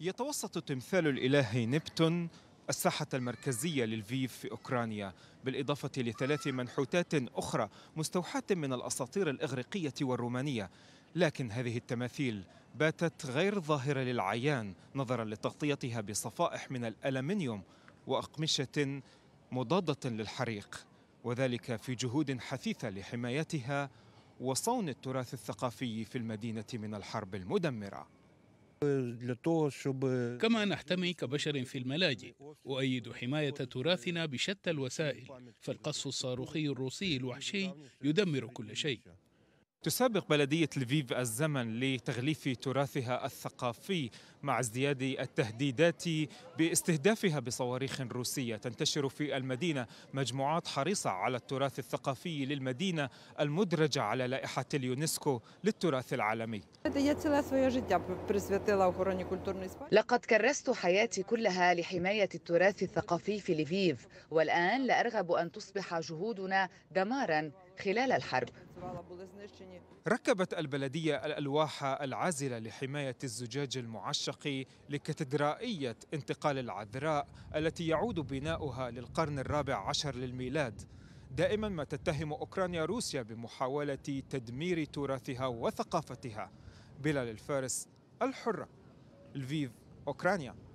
يتوسط تمثال الإله نبتون الساحة المركزية للفيف في أوكرانيا بالإضافة لثلاث منحوتات أخرى مستوحاة من الأساطير الإغريقية والرومانية لكن هذه التماثيل باتت غير ظاهرة للعيان نظرا لتغطيتها بصفائح من الألمنيوم وأقمشة مضادة للحريق وذلك في جهود حثيثة لحمايتها وصون التراث الثقافي في المدينة من الحرب المدمرة كما نحتمي كبشر في الملاجئ أؤيد حماية تراثنا بشتى الوسائل فالقصف الصاروخي الروسي الوحشي يدمر كل شيء تسابق بلدية لفيف الزمن لتغليف تراثها الثقافي مع ازدياد التهديدات باستهدافها بصواريخ روسية تنتشر في المدينة مجموعات حريصة على التراث الثقافي للمدينة المدرجة على لائحة اليونسكو للتراث العالمي لقد كرست حياتي كلها لحماية التراث الثقافي في لفيف والآن لا أرغب أن تصبح جهودنا دمارا خلال الحرب ركبت البلدية الألواح العازلة لحماية الزجاج المعشق لكاتدرائية انتقال العذراء التي يعود بناؤها للقرن الرابع عشر للميلاد دائما ما تتهم أوكرانيا روسيا بمحاولة تدمير تراثها وثقافتها بلال الفارس الحرة الفيف أوكرانيا